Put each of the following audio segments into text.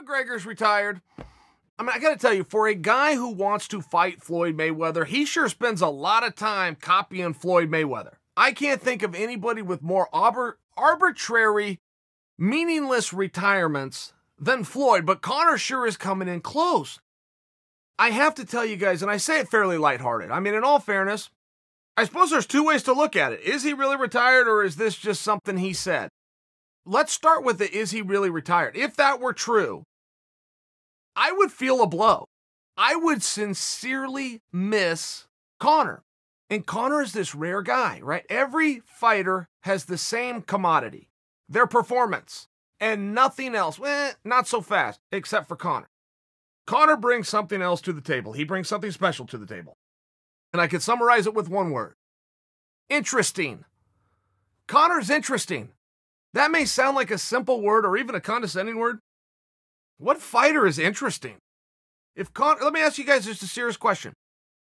McGregor's retired. I mean, I got to tell you, for a guy who wants to fight Floyd Mayweather, he sure spends a lot of time copying Floyd Mayweather. I can't think of anybody with more arbor arbitrary, meaningless retirements than Floyd, but Connor sure is coming in close. I have to tell you guys, and I say it fairly lighthearted. I mean, in all fairness, I suppose there's two ways to look at it. Is he really retired or is this just something he said? Let's start with the is he really retired? If that were true, I would feel a blow. I would sincerely miss Connor. And Connor is this rare guy, right? Every fighter has the same commodity, their performance, and nothing else. Eh, not so fast, except for Connor. Connor brings something else to the table. He brings something special to the table. And I could summarize it with one word interesting. Connor's interesting. That may sound like a simple word or even a condescending word, what fighter is interesting? If Con- let me ask you guys just a serious question.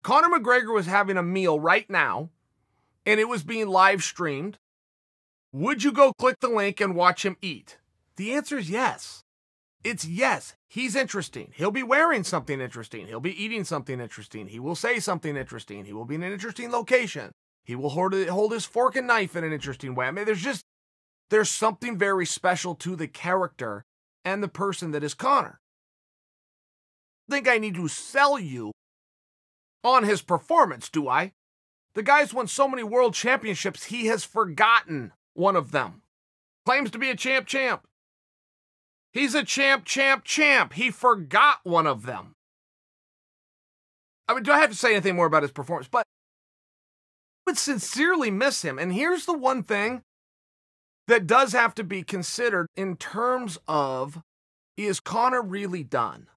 Conor McGregor was having a meal right now and it was being live streamed. Would you go click the link and watch him eat? The answer is yes. It's yes. He's interesting. He'll be wearing something interesting. He'll be eating something interesting. He will say something interesting. He will be in an interesting location. He will hold his fork and knife in an interesting way. I mean, there's just, there's something very special to the character and the person that is Connor. think I need to sell you on his performance, do I? The guy's won so many world championships, he has forgotten one of them. Claims to be a champ champ. He's a champ champ champ. He forgot one of them. I mean, do I have to say anything more about his performance? But I would sincerely miss him. And here's the one thing that does have to be considered in terms of is Connor really done?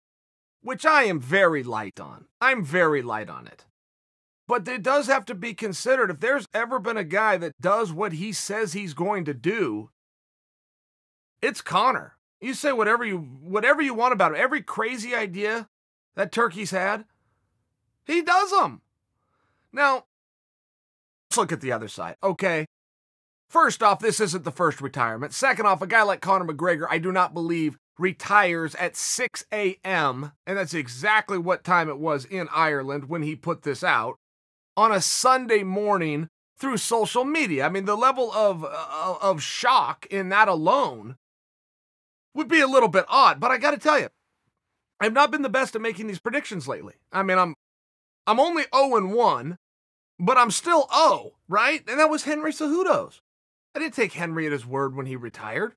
Which I am very light on. I'm very light on it. But it does have to be considered if there's ever been a guy that does what he says he's going to do, it's Connor. You say whatever you whatever you want about him. Every crazy idea that Turkey's had, he does them. Now, let's look at the other side. Okay, First off, this isn't the first retirement. Second off, a guy like Conor McGregor, I do not believe retires at 6 a.m., and that's exactly what time it was in Ireland when he put this out, on a Sunday morning through social media. I mean, the level of, uh, of shock in that alone would be a little bit odd, but I got to tell you, I've not been the best at making these predictions lately. I mean, I'm I'm only 0 and 1, but I'm still 0, right? And that was Henry Cejudo's. I didn't take Henry at his word when he retired.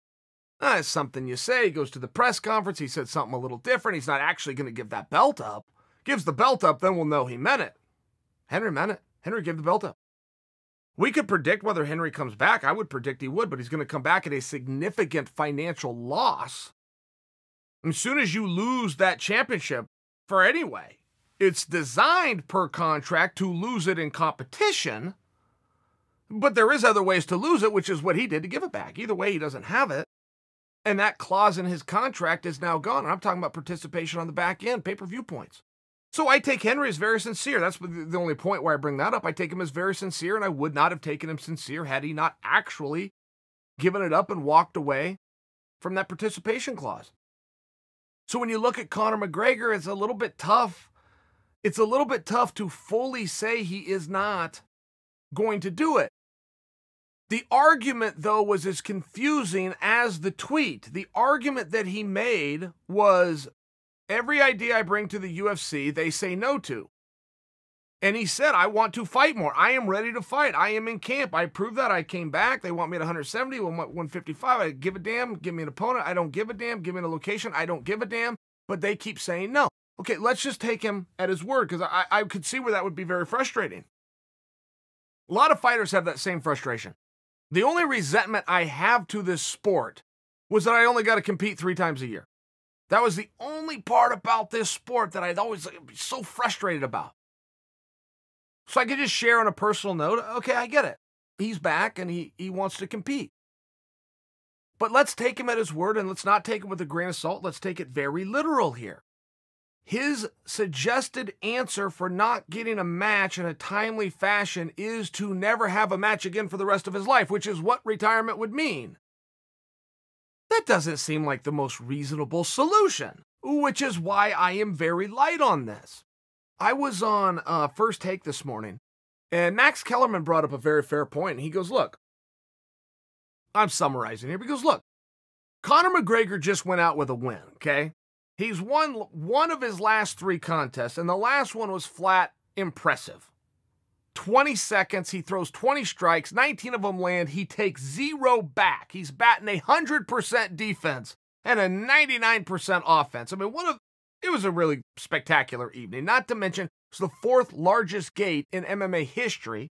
That's ah, something you say. He goes to the press conference. He said something a little different. He's not actually going to give that belt up. Gives the belt up, then we'll know he meant it. Henry meant it. Henry gave the belt up. We could predict whether Henry comes back. I would predict he would, but he's going to come back at a significant financial loss. As soon as you lose that championship, for anyway, it's designed per contract to lose it in competition but there is other ways to lose it, which is what he did to give it back. Either way, he doesn't have it. And that clause in his contract is now gone. And I'm talking about participation on the back end, pay-per-view points. So I take Henry as very sincere. That's the only point where I bring that up. I take him as very sincere, and I would not have taken him sincere had he not actually given it up and walked away from that participation clause. So when you look at Conor McGregor, it's a little bit tough. It's a little bit tough to fully say he is not going to do it. The argument, though, was as confusing as the tweet. The argument that he made was every idea I bring to the UFC, they say no to. And he said, I want to fight more. I am ready to fight. I am in camp. I proved that. I came back. They want me at 170, 155. I give a damn. Give me an opponent. I don't give a damn. Give me a location. I don't give a damn. But they keep saying no. Okay, let's just take him at his word because I, I could see where that would be very frustrating. A lot of fighters have that same frustration. The only resentment I have to this sport was that I only got to compete three times a year. That was the only part about this sport that I'd always be so frustrated about. So I could just share on a personal note, okay, I get it. He's back and he, he wants to compete. But let's take him at his word and let's not take him with a grain of salt. Let's take it very literal here. His suggested answer for not getting a match in a timely fashion is to never have a match again for the rest of his life, which is what retirement would mean. That doesn't seem like the most reasonable solution, which is why I am very light on this. I was on uh, First Take this morning, and Max Kellerman brought up a very fair point. He goes, Look, I'm summarizing here, because look, Conor McGregor just went out with a win, okay? He's won one of his last three contests, and the last one was flat impressive. 20 seconds, he throws 20 strikes, 19 of them land, he takes zero back. He's batting a 100% defense and a 99% offense. I mean, what of it was a really spectacular evening, not to mention it's the fourth largest gate in MMA history.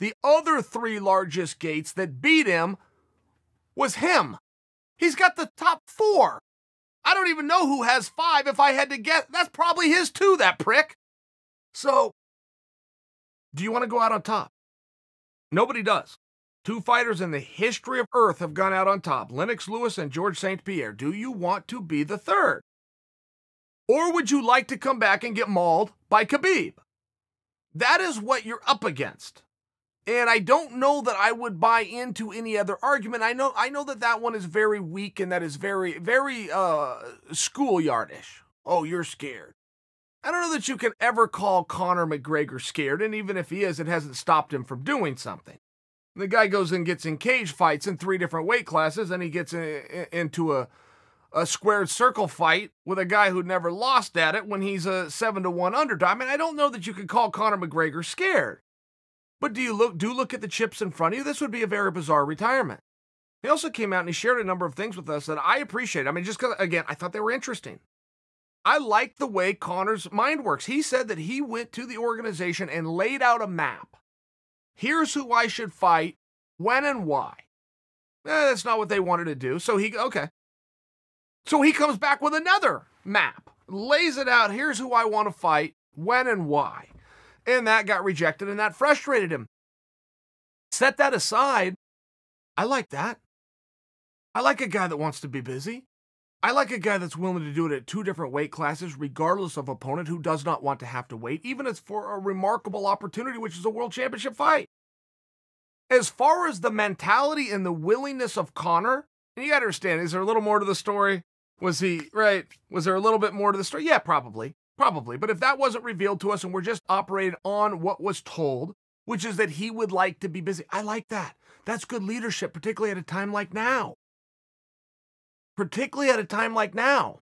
The other three largest gates that beat him was him. He's got the top four. I don't even know who has five if I had to guess. That's probably his too, that prick. So, do you want to go out on top? Nobody does. Two fighters in the history of Earth have gone out on top Lennox Lewis and George St. Pierre. Do you want to be the third? Or would you like to come back and get mauled by Khabib? That is what you're up against. And I don't know that I would buy into any other argument. I know I know that that one is very weak and that is very very uh schoolyardish. Oh, you're scared. I don't know that you can ever call Conor McGregor scared, and even if he is, it hasn't stopped him from doing something. The guy goes and gets in cage fights in three different weight classes, and he gets into a a squared circle fight with a guy who would never lost at it when he's a seven to one underdog. I mean, I don't know that you can call Conor McGregor scared. But do you look do look at the chips in front of you? This would be a very bizarre retirement. He also came out and he shared a number of things with us that I appreciate. I mean, just because again, I thought they were interesting. I like the way Connor's mind works. He said that he went to the organization and laid out a map. Here's who I should fight, when and why. Eh, that's not what they wanted to do. So he okay. So he comes back with another map, lays it out. Here's who I want to fight, when and why and that got rejected, and that frustrated him. Set that aside. I like that. I like a guy that wants to be busy. I like a guy that's willing to do it at two different weight classes, regardless of opponent, who does not want to have to wait, even if it's for a remarkable opportunity, which is a world championship fight. As far as the mentality and the willingness of Connor, and you gotta understand, is there a little more to the story? Was he right? Was there a little bit more to the story? Yeah, probably. Probably. But if that wasn't revealed to us and we're just operating on what was told, which is that he would like to be busy, I like that. That's good leadership, particularly at a time like now. Particularly at a time like now.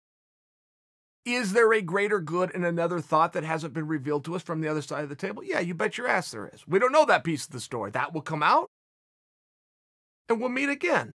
Is there a greater good in another thought that hasn't been revealed to us from the other side of the table? Yeah, you bet your ass there is. We don't know that piece of the story. That will come out and we'll meet again.